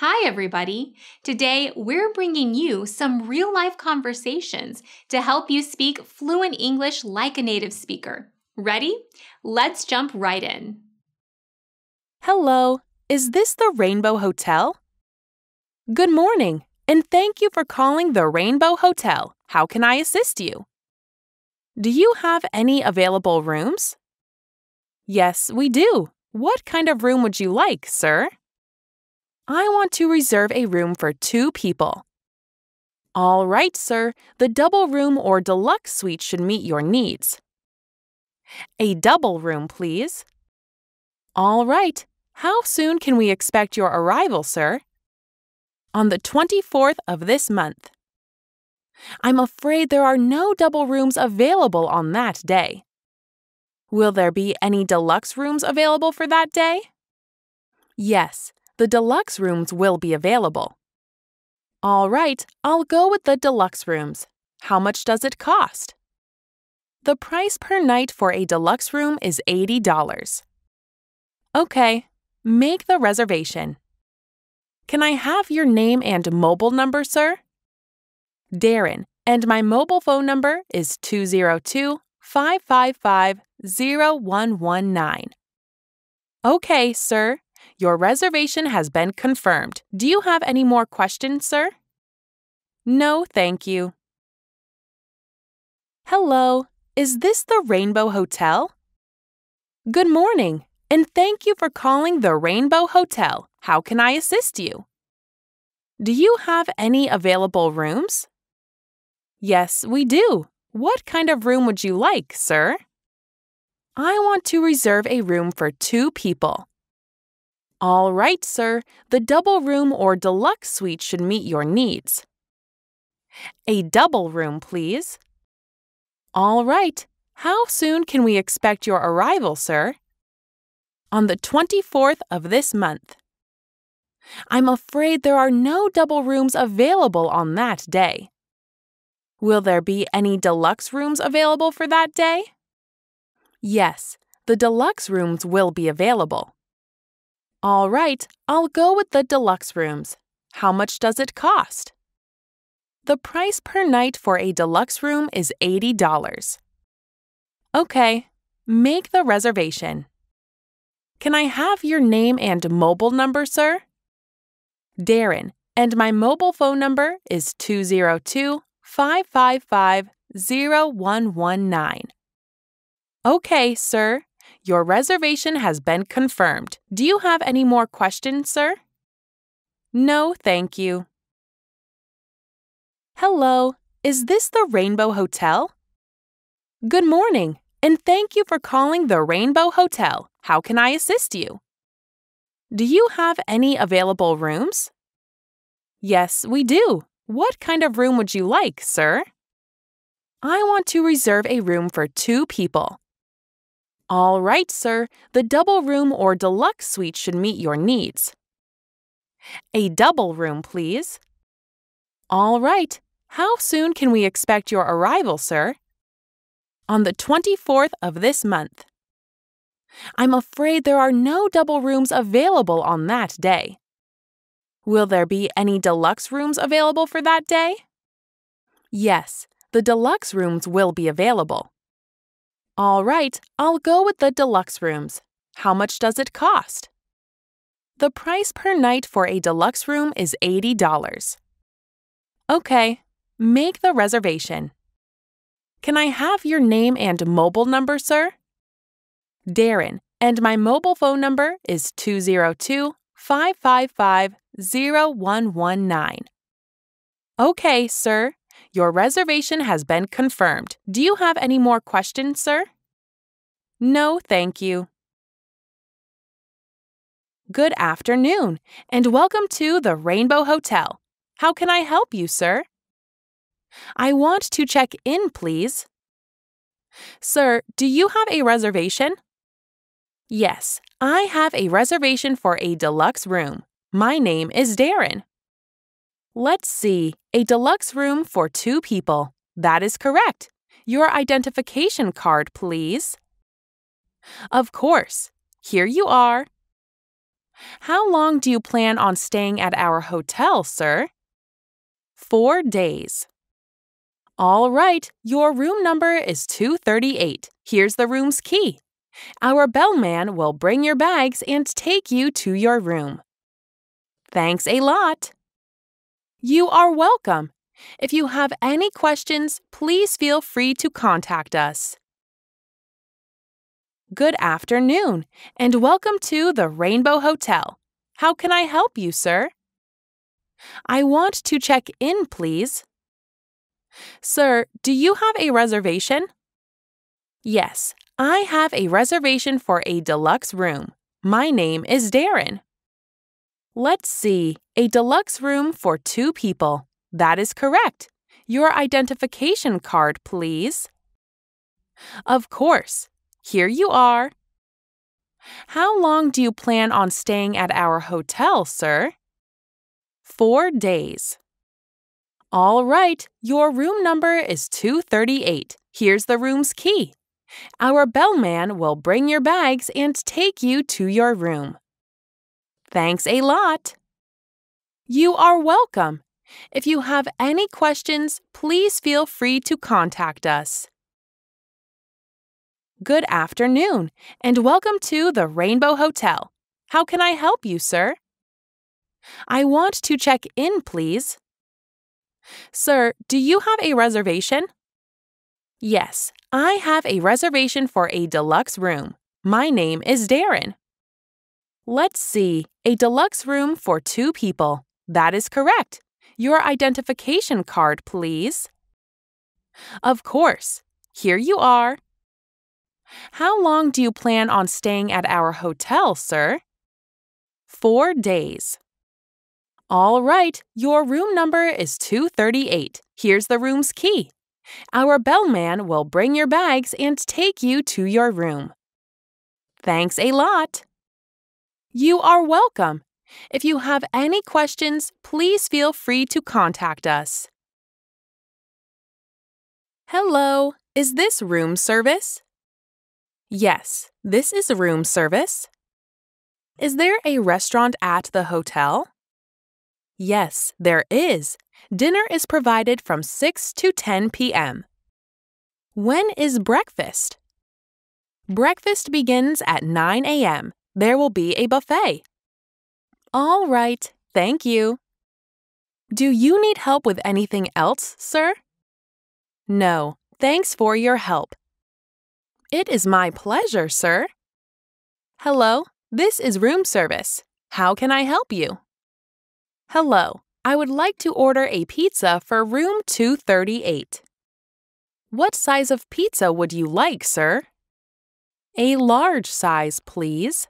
Hi, everybody. Today, we're bringing you some real life conversations to help you speak fluent English like a native speaker. Ready? Let's jump right in. Hello, is this the Rainbow Hotel? Good morning, and thank you for calling the Rainbow Hotel. How can I assist you? Do you have any available rooms? Yes, we do. What kind of room would you like, sir? I want to reserve a room for two people. All right, sir, the double room or deluxe suite should meet your needs. A double room, please. All right, how soon can we expect your arrival, sir? On the 24th of this month. I'm afraid there are no double rooms available on that day. Will there be any deluxe rooms available for that day? Yes, the deluxe rooms will be available. All right, I'll go with the deluxe rooms. How much does it cost? The price per night for a deluxe room is $80. Okay, make the reservation. Can I have your name and mobile number, sir? Darren, and my mobile phone number is 202 555 0119. Okay, sir. Your reservation has been confirmed. Do you have any more questions, sir? No, thank you. Hello, is this the Rainbow Hotel? Good morning, and thank you for calling the Rainbow Hotel. How can I assist you? Do you have any available rooms? Yes, we do. What kind of room would you like, sir? I want to reserve a room for two people. All right, sir, the double room or deluxe suite should meet your needs. A double room, please. All right, how soon can we expect your arrival, sir? On the 24th of this month. I'm afraid there are no double rooms available on that day. Will there be any deluxe rooms available for that day? Yes, the deluxe rooms will be available. All right, I'll go with the deluxe rooms. How much does it cost? The price per night for a deluxe room is $80. Okay, make the reservation. Can I have your name and mobile number, sir? Darren, and my mobile phone number is 202 555 0119. Okay, sir. Your reservation has been confirmed. Do you have any more questions, sir? No, thank you. Hello, is this the Rainbow Hotel? Good morning, and thank you for calling the Rainbow Hotel. How can I assist you? Do you have any available rooms? Yes, we do. What kind of room would you like, sir? I want to reserve a room for two people. All right, sir, the double room or deluxe suite should meet your needs. A double room, please. All right, how soon can we expect your arrival, sir? On the 24th of this month. I'm afraid there are no double rooms available on that day. Will there be any deluxe rooms available for that day? Yes, the deluxe rooms will be available. All right, I'll go with the deluxe rooms. How much does it cost? The price per night for a deluxe room is $80. Okay, make the reservation. Can I have your name and mobile number, sir? Darren, and my mobile phone number is 202 555 0119. Okay, sir, your reservation has been confirmed. Do you have any more questions, sir? No, thank you. Good afternoon, and welcome to the Rainbow Hotel. How can I help you, sir? I want to check in, please. Sir, do you have a reservation? Yes, I have a reservation for a deluxe room. My name is Darren. Let's see, a deluxe room for two people. That is correct. Your identification card, please. Of course. Here you are. How long do you plan on staying at our hotel, sir? Four days. All right, your room number is 238. Here's the room's key. Our bellman will bring your bags and take you to your room. Thanks a lot. You are welcome. If you have any questions, please feel free to contact us. Good afternoon, and welcome to the Rainbow Hotel. How can I help you, sir? I want to check in, please. Sir, do you have a reservation? Yes, I have a reservation for a deluxe room. My name is Darren. Let's see, a deluxe room for two people. That is correct. Your identification card, please. Of course. Here you are. How long do you plan on staying at our hotel, sir? Four days. All right, your room number is 238. Here's the room's key. Our bellman will bring your bags and take you to your room. Thanks a lot. You are welcome. If you have any questions, please feel free to contact us. Good afternoon, and welcome to the Rainbow Hotel. How can I help you, sir? I want to check in, please. Sir, do you have a reservation? Yes, I have a reservation for a deluxe room. My name is Darren. Let's see, a deluxe room for two people. That is correct. Your identification card, please. Of course. Here you are. How long do you plan on staying at our hotel, sir? Four days. All right, your room number is 238. Here's the room's key. Our bellman will bring your bags and take you to your room. Thanks a lot. You are welcome. If you have any questions, please feel free to contact us. Hello, is this room service? Yes, this is room service. Is there a restaurant at the hotel? Yes, there is. Dinner is provided from 6 to 10 p.m. When is breakfast? Breakfast begins at 9 a.m. There will be a buffet. All right, thank you. Do you need help with anything else, sir? No, thanks for your help. It is my pleasure, sir. Hello, this is room service. How can I help you? Hello, I would like to order a pizza for room 238. What size of pizza would you like, sir? A large size, please.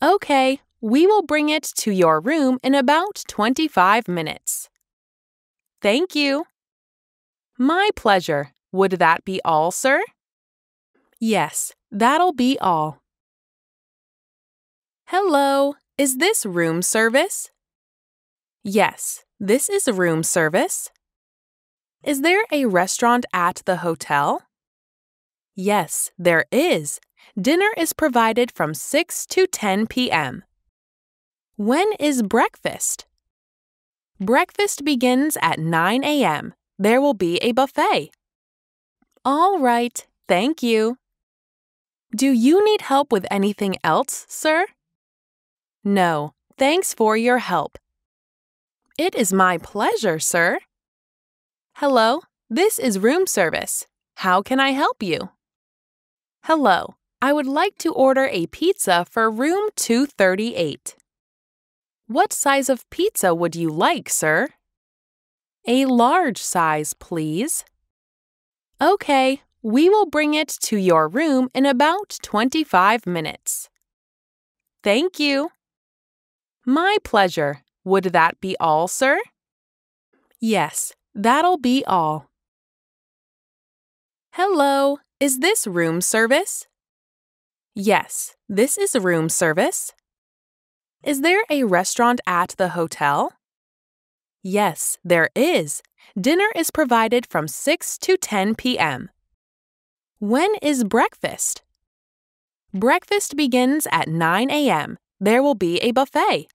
Okay, we will bring it to your room in about 25 minutes. Thank you. My pleasure. Would that be all, sir? Yes, that'll be all. Hello, is this room service? Yes, this is room service. Is there a restaurant at the hotel? Yes, there is. Dinner is provided from 6 to 10 p.m. When is breakfast? Breakfast begins at 9 a.m. There will be a buffet. All right, thank you. Do you need help with anything else, sir? No, thanks for your help. It is my pleasure, sir. Hello, this is room service. How can I help you? Hello, I would like to order a pizza for room 238. What size of pizza would you like, sir? A large size, please. Okay, we will bring it to your room in about 25 minutes. Thank you. My pleasure. Would that be all, sir? Yes, that'll be all. Hello, is this room service? Yes, this is room service. Is there a restaurant at the hotel? Yes, there is. Dinner is provided from 6 to 10 p.m. When is breakfast? Breakfast begins at 9 a.m. There will be a buffet.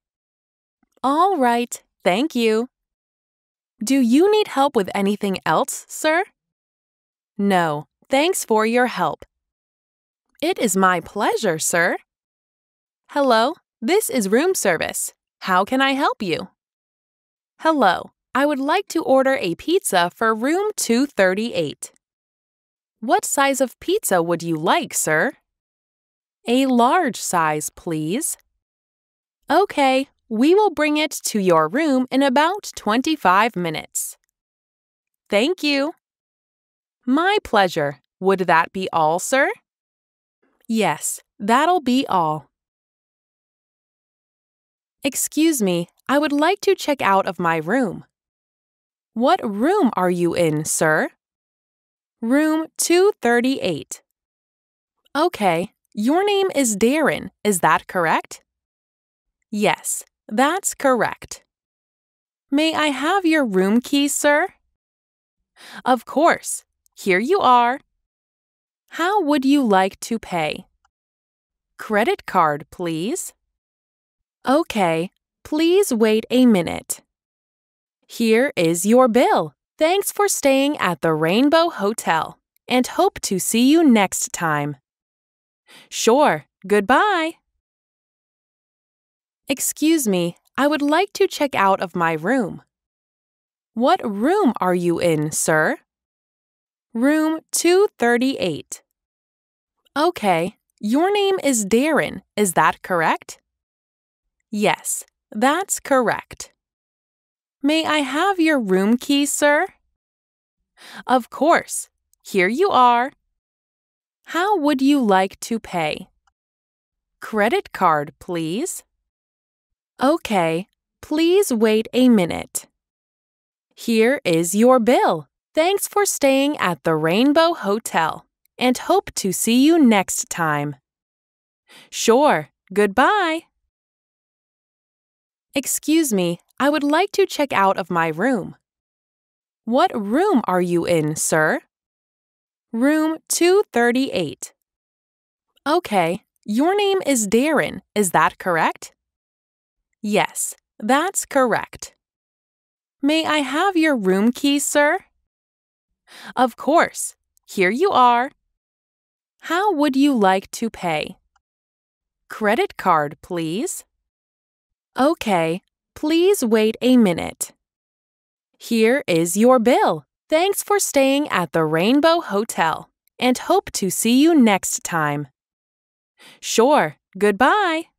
All right, thank you. Do you need help with anything else, sir? No, thanks for your help. It is my pleasure, sir. Hello, this is room service. How can I help you? Hello, I would like to order a pizza for room 238. What size of pizza would you like, sir? A large size, please. Okay, we will bring it to your room in about 25 minutes. Thank you. My pleasure. Would that be all, sir? Yes, that'll be all. Excuse me, I would like to check out of my room. What room are you in, sir? Room 238. Okay, your name is Darren, is that correct? Yes, that's correct. May I have your room key, sir? Of course. Here you are. How would you like to pay? Credit card, please. Okay, please wait a minute. Here is your bill. Thanks for staying at the Rainbow Hotel and hope to see you next time. Sure, goodbye. Excuse me, I would like to check out of my room. What room are you in, sir? Room 238. Okay, your name is Darren, is that correct? Yes, that's correct. May I have your room key, sir? Of course, here you are. How would you like to pay? Credit card, please. Okay, please wait a minute. Here is your bill. Thanks for staying at the Rainbow Hotel and hope to see you next time. Sure, goodbye. Excuse me, I would like to check out of my room. What room are you in, sir? Room 238. Okay, your name is Darren, is that correct? Yes, that's correct. May I have your room key, sir? Of course, here you are. How would you like to pay? Credit card, please. Okay, please wait a minute. Here is your bill. Thanks for staying at the Rainbow Hotel and hope to see you next time. Sure, goodbye.